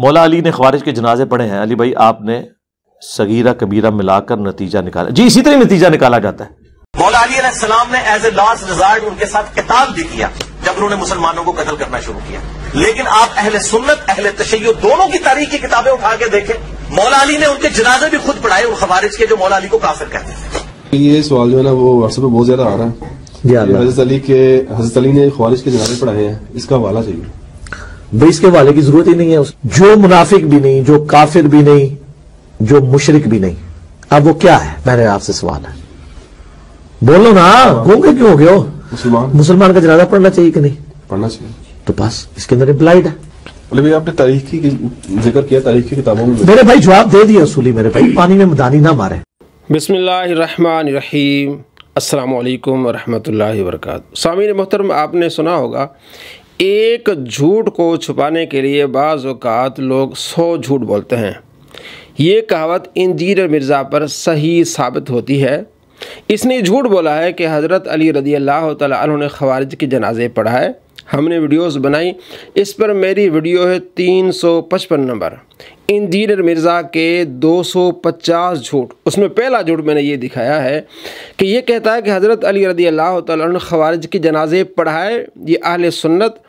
मौला अली ने ख्वारिज के जनाजे पढ़े हैं अली भाई आपने सगीरा कबीरा मिलाकर नतीजा निकाला जी इसी तरह नतीजा निकाला जाता है मौला अली सलाम ने एज ए लास्ट रिजार्ट उनके साथ किताब भी किया जब उन्होंने मुसलमानों को कत्ल करना शुरू किया लेकिन आप अहले सुन्नत अहले तशैय दोनों की तारीख की किताबें उठा के देखें मौला अली ने उनके जनाजे भी खुद पढ़ाए उन खबारिज के जो मौला अली को काफिर कहते हैं ये सवाल जो है ना वो व्हाट्सएप पे बहुत ज्यादा आ रहा है हजरत अली के हजरत अली ने ख्वारिज के जनाजे पढ़ाए हैं इसका हवाला चाहिए भाई इसके वाले की जरूरत ही नहीं है उस जो मुनाफिक भी नहीं जो काफिर भी नहीं जो मुशरक भी नहीं अब वो क्या है मैंने आपसे सवाल है बोलो ना घूमे क्यों हो गए मुसलमान मुसलमान का जनाजा पढ़ना चाहिए कि नहीं पढ़ना चाहिए तो बस इसके अंदर इम्प्लाइड है आपने तारीख की जिक्र किया तारीख की किताबों में मेरे भाई जवाब दे दिया रसूली मेरे भाई पानी में मदानी ना मारे बिस्मिल्लाम असल वरहमल वर्क सामिन मोहतरम आपने सुना होगा एक झूठ को छुपाने के लिए बाज़ अवत लोग सौ झूठ बोलते हैं ये कहावत इंजीर मिर्ज़ा पर सही साबित होती है इसने झूठ बोला है कि हज़रत अली रदी अल्लाह तुमने खवारिज के जनाजे पढ़ाए हमने वीडियोस बनाई इस पर मेरी वीडियो है तीन सौ पचपन नंबर इंजीनियर मिर्ज़ा के 250 झूठ उसमें पहला झूठ मैंने ये दिखाया है कि ये कहता है कि हज़रत अली रदी अल्लाह तवारज की जनाजे पढ़ाए ये अहल सुन्नत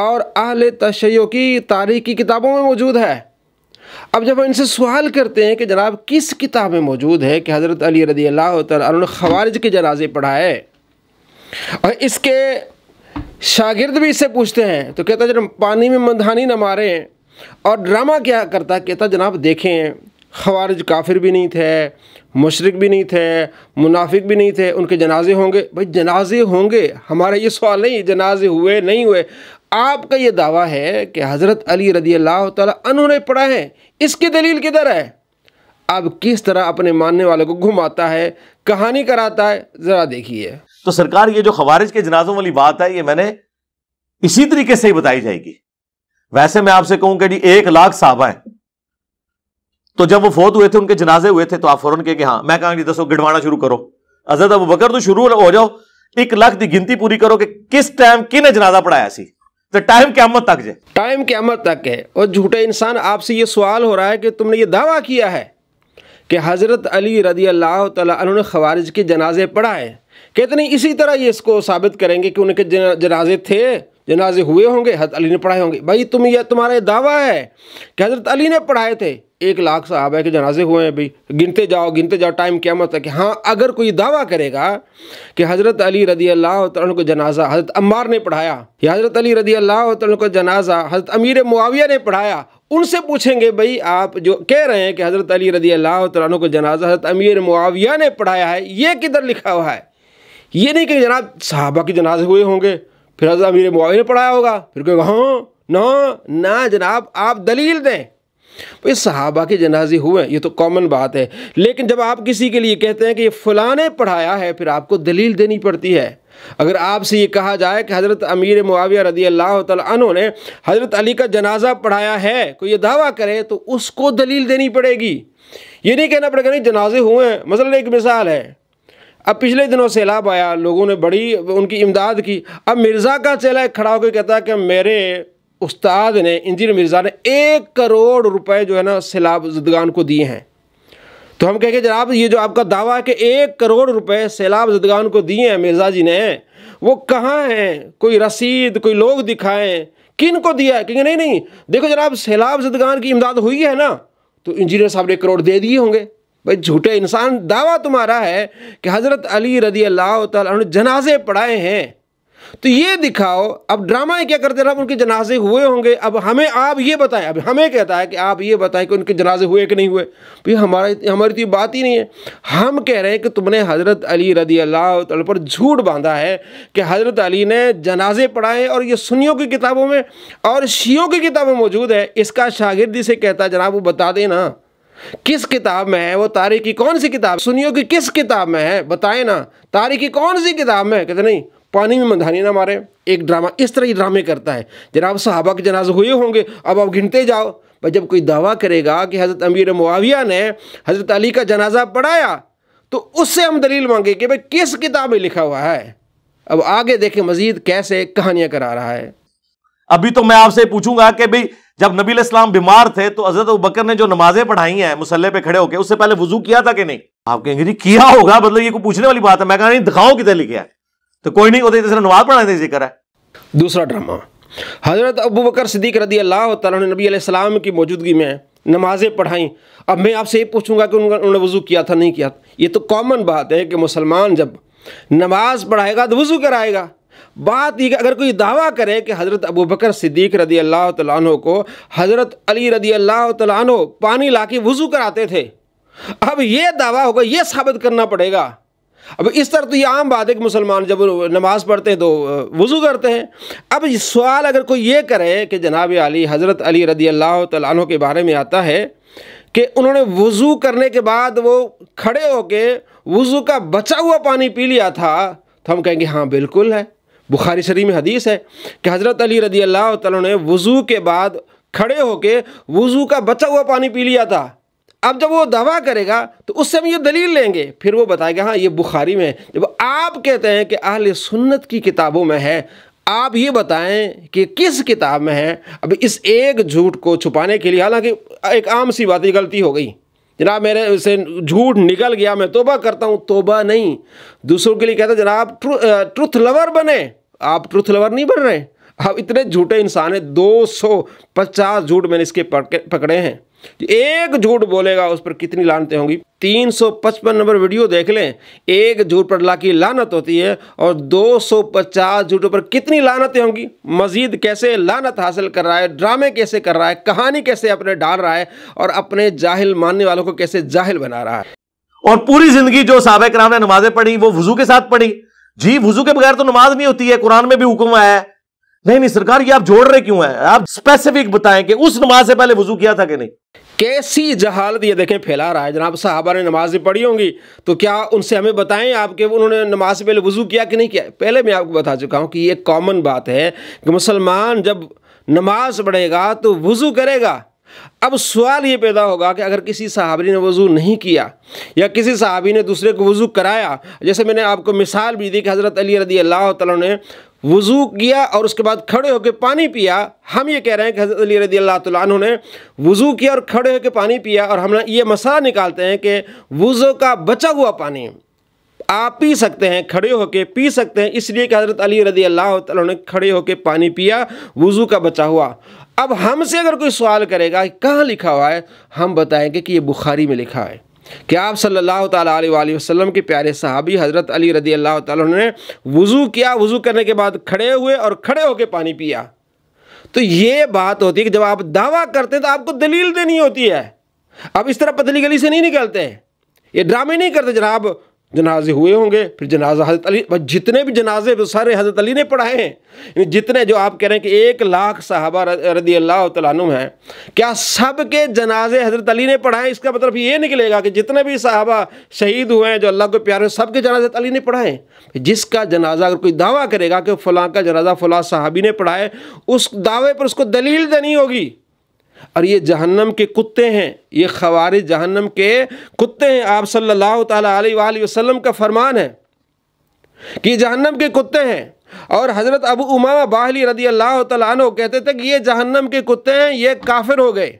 और अहल तशयो की तारीख की किताबों में मौजूद है अब जब हम इनसे सवाल करते हैं कि जनाब किस किताब में मौजूद है कि हज़रत अली रदी अल्लाह तवारज के जनाजे पढ़ाए और इसके शागिर्द भी इससे पूछते हैं तो कहता जनाब पानी में मंदहानी न मारे और ड्रामा क्या करता कहता जनाब देखें खवारज काफिर भी नहीं थे मशरक भी नहीं थे मुनाफिक भी नहीं थे उनके जनाजे होंगे भाई जनाजे होंगे हमारा ये सवाल नहीं जनाजे हुए नहीं हुए आपका ये दावा है कि हज़रत अली रदी अल्लाह तु ने पढ़ा है इसकी दलील किधर है अब किस तरह अपने मानने वालों को घुमाता है कहानी कराता है ज़रा देखिए तो सरकार ये जो खबारिज के जनाजों वाली बात है ये मैंने इसी तरीके से ही बताई जाएगी वैसे मैं आपसे कहूं कि जी एक लाख साहबा हैं तो जब वो फौत हुए थे उनके जनाजे हुए थे तो आप फौरन के हाँ मैं कहा जी दसो गिड़वाना शुरू करो अजर अबू बकर तो शुरू हो जाओ एक लाख की गिनती पूरी करो कि किस टाइम किने जनाजा पढ़ाया सी तो टाइम क्यामत तक है टाइम क्यामत तक है और झूठे इंसान आपसे ये सवाल हो रहा है कि तुमने ये दावा किया है कि हज़रत अली रदी अल्लाह तला ने खवारिज के जनाजे पढ़ाए कहते नहीं इसी तरह ये इसको साबित करेंगे कि उनके जनाजे थे जनाजे हुए होंगे हजरत अली ने पढ़ाए होंगे भाई तुम यह तुम्हारा दावा है कि हजरत अली ने पढ़ाए थे एक लाख साहब है कि जनाजे हुए हैं भाई गिनते जाओ गिनते जाओ टाइम क्या मत है कि हाँ अगर कोई दावा करेगा कि हज़रत अली रदी अल्लाह तन को जनाजा हज़रत अम्बार ने पढ़ाया या हज़रत अली रदी अल्लाह तन को जनाजा हज़रत अमीर मुआविया ने पढ़ाया उनसे पूछेंगे भाई आप जो कह रहे हैं कि हज़रत अली रदी अल्लाह को जनाजा हज़रत अमीर मुआविया ने पढ़ाया है ये किधर लिखा हुआ है ये नहीं कि जनाब साहबा के जनाजे हुए होंगे फिर हजरत अमीर मुआवी ने पढ़ाया होगा फिर कहेंगे हाँ ना ना जनाब आप दलील दें भाई तो सहाबा के जनाजे हुए ये तो कॉमन बात है लेकिन जब आप किसी के लिए कहते हैं कि ये फ़लाने पढ़ाया है फिर आपको दलील देनी पड़ती है अगर आपसे ये कहा जाए कि हज़रत अमीर मुआविया रदी अल्लाह तु ने हज़रत अली का जनाजा पढ़ाया है कोई ये दावा करे तो उसको दलील देनी पड़ेगी ये नहीं कहना पड़ेगा नहीं जनाजे हुए हैं मसलन एक मिसाल है अब पिछले दिनों सैलाब आया लोगों ने बड़ी उनकी इमदाद की अब मिर्ज़ा का चेला खड़ा होकर कहता है कि मेरे उस्ताद ने इंजीनियर मिर्ज़ा ने एक करोड़ रुपए जो है ना सैलाब जदगान को दिए हैं तो हम के जनाब ये जो आपका दावा है कि एक करोड़ रुपए सैलाब जदगान को दिए हैं मिर्ज़ा जी ने वो कहाँ हैं कोई रसीद कोई लोग दिखाएं किन को दिया है कहेंगे नहीं नहीं देखो जनाब सैलाब जदगान की इमदाद हुई है ना तो इंजीनियर साहब ने करोड़ दे दिए होंगे भाई झूठे इंसान दावा तुम्हारा है कि हज़रत अली रदी अल्लाह तु जनाजे पढ़ाए हैं तो ये दिखाओ अब ड्रामा क्या करते रहे उनके जनाजे हुए होंगे अब हमें आप ये बताएं अब हमें कहता है कि आप ये बताएं कि उनके जनाजे हुए कि नहीं हुए भाई हमारे हमारी तो ये बात ही नहीं है हम कह रहे हैं कि तुमने हज़रत अली रदी अल्लाह तल पर झूठ बांधा है कि हज़रत अली ने जनाजे पढ़ाए और ये सुनियों की किताबों में और शीयों की किताबों मौजूद है इसका शागिर्दी से कहता है जनाब वो बता देना किस किताब में है वो तारीख की कौन सी किताब सुनियो कि किस किताब में है बताए ना तारीख की कौन सी किताब में कहते नहीं पानी में मधानी ना मारे एक ड्रामा इस तरह ही ड्रामे करता है जनाब सहाबा के जनाजे हुए होंगे अब आप गिनते जाओ पर जब कोई दावा करेगा कि हज़रत अमीर मुआविया ने हज़रत अली का जनाजा पढ़ाया तो उससे हम दलील मांगे कि भाई किस किताब में लिखा हुआ है अब आगे देखें मजीद कैसे कहानियां करा रहा है अभी तो मैं आपसे पूछूंगा कि भाई जब नबी इस्लाम बीमार थे तो हजरत बकर ने जो नमाजें पढ़ाई हैं मुसल्ले पे खड़े होकर उससे पहले वजू किया था कि नहीं आप कहेंगे जी किया होगा मतलब ये को पूछने वाली बात है मैं कहा नहीं दिखाओ कितने लिखे है तो कोई नहीं होते जिसने नमाज पढ़ाने जिक्र है दूसरा ड्रामा हजरत अबू बकर सिद्दीक रदी अल्लाह तला ने नबी सलाम की मौजूदगी में नमाजें पढ़ाई अब मैं आपसे ये पूछूंगा कि उन्होंने वज़ू किया था नहीं किया ये तो कॉमन बात है कि मुसलमान जब नमाज पढ़ाएगा तो वज़ू कराएगा बात यह अगर कोई दावा करे कि हज़रत अबू बकर सिद्दीक रदी अल्लाह तु को हज़रत अली रदी अल्लाह तु पानी ला के वज़ू कराते थे अब ये दावा होगा ये साबित करना पड़ेगा अब इस तरह तो ये आम बात है कि मुसलमान जब नमाज़ पढ़ते हैं तो वज़ू करते हैं अब सवाल अगर कोई ये करे कि जनाब अली हज़रत अली रदी अल्लाह तु के बारे में आता है कि उन्होंने वज़ू करने के बाद वो खड़े होके वज़ू का बचा हुआ पानी पी लिया था तो हम कहेंगे हाँ बिल्कुल है बुखारी शरीफ में हदीस है कि हज़रत अली रदी अल्लाह तला ने वज़ू के बाद खड़े होके वज़ू का बचा हुआ पानी पी लिया था अब जब वो दवा करेगा तो उससे हम ये दलील लेंगे फिर वो बताएगा हाँ ये बुखारी में जब आप कहते हैं कि अहल सुन्नत की किताबों में है आप ये बताएं कि किस किताब में है अब इस एक झूठ को छुपाने के लिए हालांकि एक आम सी बात गलती हो गई जनाब मेरे से झूठ निकल गया मैं तोबा करता हूँ तोबा नहीं दूसरों के लिए कहता जनाब ट्रू, ट्रुथ लवर बने आप ट्रुथ लवर नहीं बन रहे अब इतने झूठे इंसान हैं 250 झूठ मैंने इसके पकड़े हैं तो एक झूठ बोलेगा उस पर कितनी लानतें होंगी 355 नंबर वीडियो देख लें एक झूठ पर ला की लानत होती है और 250 झूठों पर कितनी लानतें होंगी मजीद कैसे लानत हासिल कर रहा है ड्रामे कैसे कर रहा है कहानी कैसे अपने डाल रहा है और अपने जाहिल मानने वालों को कैसे जाहिल बना रहा है और पूरी जिंदगी जो साबिक राम ने नमाजें पढ़ी वो वजू के साथ पढ़ी जी वजू के बगैर तो नमाज नहीं होती है कुरान में भी हुक्म आया है नहीं नहीं सरकार ये आप जोड़ रहे क्यों है आप स्पेसिफिक बताएं कि उस नमाज से पहले वजू किया था कि नहीं कैसी जहालत ये देखें फैला रहा है जनाब साहबा ने नमाज पढ़ी होंगी तो क्या उनसे हमें बताएं आपके उन्होंने नमाज से पहले वजू किया कि नहीं किया पहले मैं आपको बता चुका हूँ कि ये कॉमन बात है कि मुसलमान जब नमाज पढ़ेगा तो वजू करेगा अब सवाल ये पैदा होगा कि अगर किसी सहाबी ने वज़ू नहीं किया या किसी सहाबी ने दूसरे को वज़ू कराया जैसे मैंने आपको मिसाल भी दी कि हज़रत अली रदी अल्लाह तला ने वज़ू किया और उसके बाद खड़े होकर पानी पिया हम ये कह रहे हैं कि हज़रत अली रदी अल्लाह तु ने वज़ू किया और खड़े होकर पानी पिया और हम ये मसाला निकालते हैं कि वज़ू का बचा हुआ पानी आप पी सकते हैं खड़े होकर पी सकते हैं इसलिए कि हज़रत अली रदी अल्लाह तु ने खड़े होकर पानी पिया वज़ू का बचा हुआ अब हमसे अगर कोई सवाल करेगा कहाँ लिखा हुआ है हम बताएंगे कि ये बुखारी में लिखा है कि आप सल्लल्लाहु अलैहि वसल्लम के प्यारे साहबी हज़रत अली रदी अल्लाह ने वज़ू किया वज़ू करने के बाद खड़े हुए और खड़े होकर पानी पिया तो ये बात होती है कि जब आप दावा करते हैं तो आपको दलील देनी होती है आप इस तरह पतली गली से नहीं निकलते ये ड्रामे नहीं करते जनाब जनाजे हुए होंगे फिर जनाजा हज़रत अली जितने भी जनाजे वो सारे हज़रत अली ने पढ़ाए हैं जितने जो आप कह रहे हैं कि एक लाख साहबा रदी अल्लाह तुम हैं क्या सब के जनाजे हज़रत अली ने पढ़ाए इसका मतलब ये निकलेगा कि जितने भी साहबा शहीद हुए हैं जो अल्लाह को प्यारे सब के जनाजे अली ने पढ़ाए जिसका जनाजा अगर कोई दावा करेगा कि फ़लाँ का जनाजा फ़लाँ साहबी ने पढ़ाए उस दावे पर उसको दलील देनी होगी और ये जहन्नम के कुत्ते हैं ये खवारिज जहन्नम के कुत्ते हैं आप सल्लल्लाहु अलैहि वसल्लम का फरमान है कि जहन्नम के कुत्ते हैं और हज़रत अबू उमा बाहली रदी अल्लाह तु कहते थे कि ये जहन्नम के कुत्ते हैं ये काफिर हो गए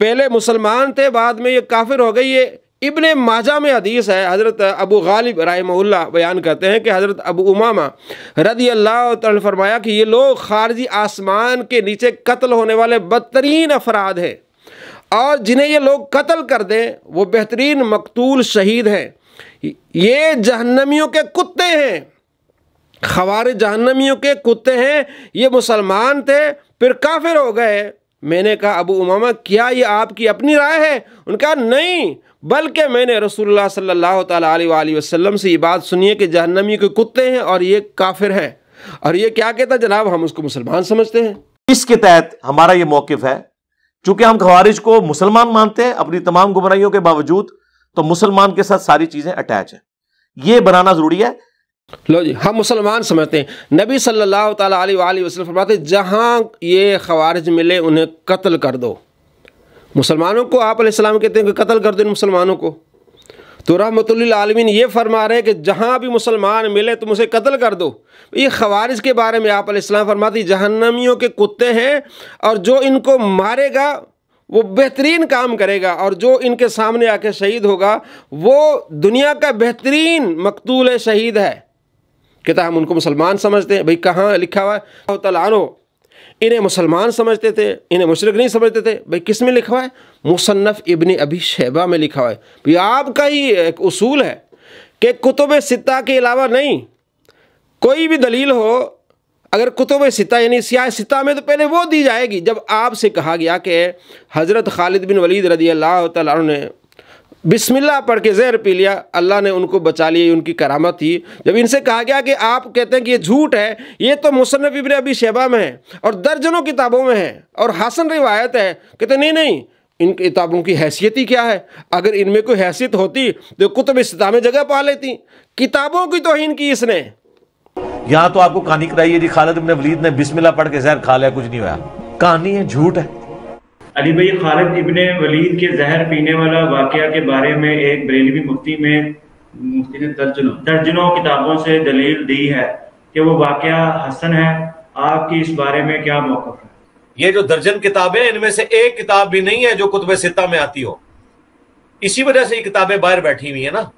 पहले मुसलमान थे बाद में ये काफिर हो गए ये इबन माजा में हदीस है हज़रत अबू गालिब रहा बयान करते हैं कि हज़रत अबू उमामा रदी अल्लाह तरमाया कि ये लोग खारजी आसमान के नीचे कत्ल होने वाले बदतरीन अफराद हैं और जिन्हें ये लोग कत्ल कर दें वो बेहतरीन मकतूल शहीद हैं ये जहनमियों के कुत्ते हैं खबार जहनमियों के कुत्ते हैं ये मुसलमान थे फिर काफिर हो गए मैंने कहा अबू उमामा क्या ये आपकी अपनी राय है उनका नहीं बल्कि मैंने रसूलुल्लाह सल्लल्लाहु अलैहि वसल्लम से ये बात सुनी है कि जहन्नमी के कुत्ते हैं और ये काफिर हैं और ये क्या कहता जनाब हम उसको मुसलमान समझते हैं इसके तहत हमारा ये मौकफ है चूंकि हम खवारिज को मुसलमान मानते हैं अपनी तमाम गुमराहियों के बावजूद तो मुसलमान के साथ सारी चीजें अटैच है ये बनाना जरूरी है लो जी हम मुसलमान समझते हैं नबी सल्लल्लाहु अलैहि वसल्लम फरमाते जहाँ ये खवारिज मिले उन्हें कत्ल कर दो मुसलमानों को आप आपलाम कहते हैं कि कत्ल कर दो इन मुसलमानों को तो रहमतमीन ये फरमा रहे हैं कि जहाँ भी मुसलमान मिले तुम उसे कत्ल कर दो ये खवारिज के बारे में आप आपाम फरमाती जहनमियों के कुत्ते हैं और जो इनको मारेगा वो बेहतरीन काम करेगा और जो इनके सामने आके शहीद होगा वो दुनिया का बेहतरीन मकतूल शहीद है कहता हम उनको मुसलमान समझते हैं भाई कहाँ लिखा हुआ है तो तलानो इन्हें मुसलमान समझते थे इन्हें मुशरक नहीं समझते थे भाई किस में लिखा हुआ है मुसन्फ़ इबन अभी शैबा में लिखा हुआ है भाई आपका ही एक उसूल है कि कुतुब सिता के अलावा नहीं कोई भी दलील हो अगर कुतुब सिता यानी सियाह सिता में तो पहले वो दी जाएगी जब आपसे कहा गया कि हज़रत खालिद बिन वलीद रदी अल्लाह तु ने बिस्मिल्लाह पढ़ के जहर पी लिया अल्लाह ने उनको बचा लिया उनकी करामत थी जब इनसे कहा गया कि आप कहते हैं कि ये झूठ है ये तो मुसनफ़ इबन अभी शेबा में है और दर्जनों किताबों में है और हासन रिवायत है कहते नहीं नहीं इन किताबों की हैसियत ही क्या है अगर इनमें कोई हैसियत होती तो कुतुब इस्ता में जगह पा लेती किताबों की तोहन की इसने यहाँ तो आपको कहानी कराई है जी खालिद इबन वलीद ने बिस्मिल्ला पढ़ के जहर खा लिया कुछ नहीं हुआ कहानी है झूठ है अली भाई खालिद इबन वलीद के जहर पीने वाला वाक़ के बारे में एक बरेलवी मुफ्ती में मुफ्ती ने दर्जनों दर्जनों किताबों से दलील दी है कि वो वाक़ हसन है आपकी इस बारे में क्या मौकफ है ये जो दर्जन किताबें इनमें से एक किताब भी नहीं है जो कुतब सिता में आती हो इसी वजह से ये किताबें बाहर बैठी हुई है ना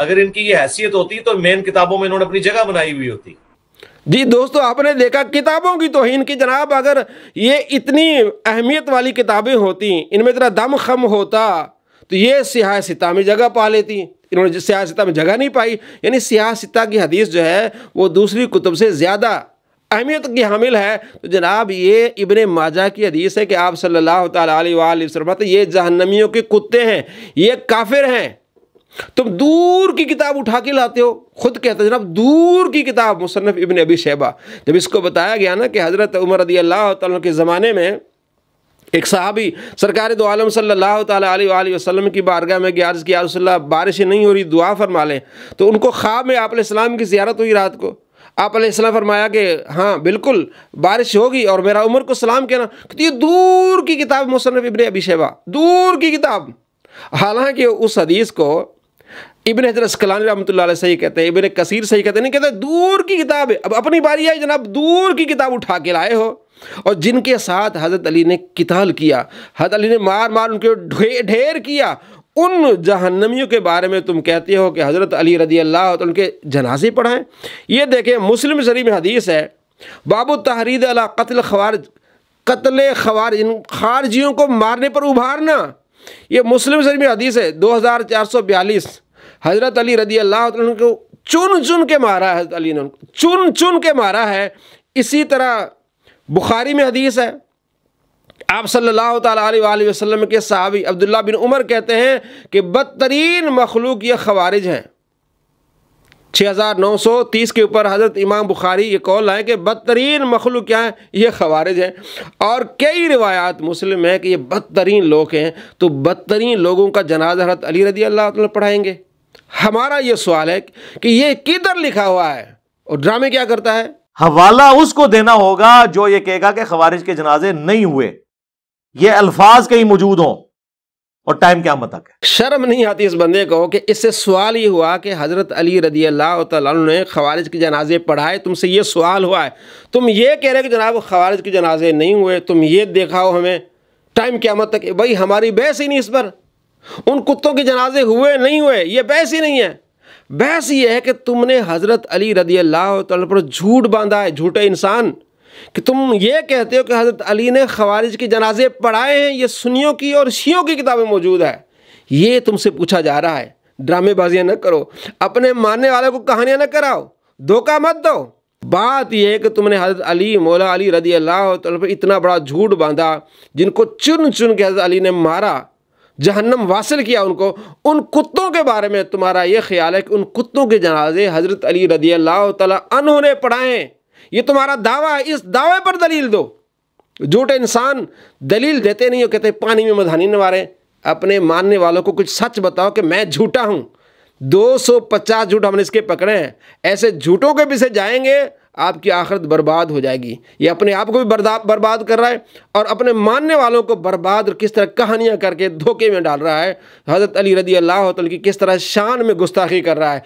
अगर इनकी ये हैसियत होती तो मेन किताबों में इन्होंने अपनी जगह बनाई हुई होती जी दोस्तों आपने देखा किताबों की तोहन की जनाब अगर ये इतनी अहमियत वाली किताबें होती इनमें इतना दम खम होता तो ये सियासिता में जगह पा लेती इन्होंने सियासिता में जगह नहीं पाई यानी सियासिता की हदीस जो है वो दूसरी कुतुब से ज़्यादा अहमियत की हामिल है तो जनाब ये इबन माजा की हदीस है कि आप सल्ला तसरमत ये जहन्नमियों के कुत्ते हैं ये काफिर हैं तुम दूर की किताब उठा के लाते हो खुद कहते जनाब दूर की किताब मुसनफ़ इबन अबी शहबा जब इसको बताया गया ना कि हज़रत उमर रदी अल्लाह के ज़माने में एक साहबी सरकार दो आलम सल्लल्लाहु अलैहि वसल्लम की बारगाह में ग्यारज की किया बारिश नहीं हो रही दुआ फरमा लें तो उनको ख्वाब में आपलाम की ज्यारत हुई रात को आप आपाम फरमाया कि हाँ बिल्कुल बारिश होगी और मेरा उम्र को सलाम कहना क्योंकि तो ये दूर की किताब मुसनफ़ इबन अबी शेबा दूर की किताब हालांकि उस हदीस को इबन हजर असकलानी रहमत सही कहते हैं इबन कसीर सही कहते हैं नहीं कहते दूर की किताब है अब अपनी बारी आई जनाब दूर की किताब उठा के लाए हो और जिनके साथ हज़रत अली ने किताल किया हज़रत अली ने मार मार उनके ढेर ढेर किया उन जहन्नमियों के बारे में तुम कहते हो कि हज़रत अली रदी अल्लाह तो उनके जनाजे पढ़ाएँ ये देखें मुस्लिम शरीफ हदीस है बाबू तहरीद अला कत्ल खबार कत्ल खबार इन खारजियों को मारने पर उभारना ये मुस्लिम शरीफ हदीस है दो हज़ार चार सौ बयालीस हज़रत अली रदी अल्लाह को चुन चुन के मारा है हज़रत अली ने उनको चुन चुन के मारा है इसी तरह बुखारी में हदीस है आप सल्लल्लाहु अलैहि वसल्लम के सहाबी अब्दुल्ला बिन उमर कहते हैं कि बदतरीन मखलूक ये खवारिज हैं 6930 के ऊपर हज़रत इमाम बुखारी ये कौल लाए कि बदतरीन मखलूक क्या है ये खवारिज हैं और कई रिवायात मुस्लिम हैं कि ये बदतरीन लोग हैं तो बदतरीन लोगों का जनाज हरत अली रदी अल्लाह पढ़ाएंगे हमारा ये सवाल है कि ये किधर लिखा हुआ है और ड्रामे क्या करता है हवाला उसको देना होगा जो ये कहेगा कि खबारिज के जनाजे नहीं हुए ये अल्फाज कहीं मौजूद हों और टाइम क्या मतक है शर्म नहीं आती इस बंदे को कि इससे सवाल ये हुआ कि हज़रत अली रदी अल्लाह ने खबारिज के जनाजे पढ़ाए तुमसे ये सवाल हुआ है तुम ये कह रहे हो कि जनाब खबारिज के जनाजे नहीं हुए तुम ये देखा हो हमें टाइम क्या तक भाई हमारी बहस ही नहीं इस पर उन कुत्तों के जनाजे हुए नहीं हुए ये बहस ही नहीं है बहस ये है कि तुमने हज़रत अली रदी अल्लाह तल पर झूठ बांधा है झूठे इंसान कि तुम ये कहते हो कि हज़रत अली ने खवारिज के जनाजे पढ़ाए हैं ये सुनियों की और शियों की किताबें मौजूद है ये तुमसे पूछा जा रहा है ड्रामेबाजियाँ न करो अपने मानने वाले को कहानियाँ न कराओ धोखा मत दो बात यह है कि तुमने हज़रत अली मौला अली रदी अल्लाह तल पर इतना बड़ा झूठ बांधा जिनको चुन चुन के हज़रत अली ने मारा जहन्नम वासिल किया उनको उन कुत्तों के बारे में तुम्हारा ये ख्याल है कि उन कुत्तों के जनाजे हज़रत अली रदी अल्लाह पढ़ाएँ ये तुम्हारा दावा है इस दावे पर दलील दो झूठे इंसान दलील देते नहीं हो कहते पानी में मधानी न अपने मानने वालों को कुछ सच बताओ कि मैं झूठा हूँ 250 झूठ हमने इसके पकड़े हैं ऐसे झूठों के पीछे जाएंगे आपकी आखिरत बर्बाद हो जाएगी ये अपने आप को भी बर्बाद कर रहा है और अपने मानने वालों को बर्बाद और किस तरह कहानियाँ करके धोखे में डाल रहा है हज़रत अली रदी अल्लाह की किस तरह शान में गुस्ताखी कर रहा है